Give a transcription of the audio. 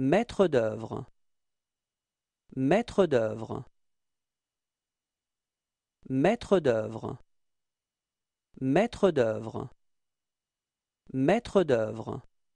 Maître d'œuvre Maître d'œuvre Maître d'œuvre Maître d'œuvre Maître d'œuvre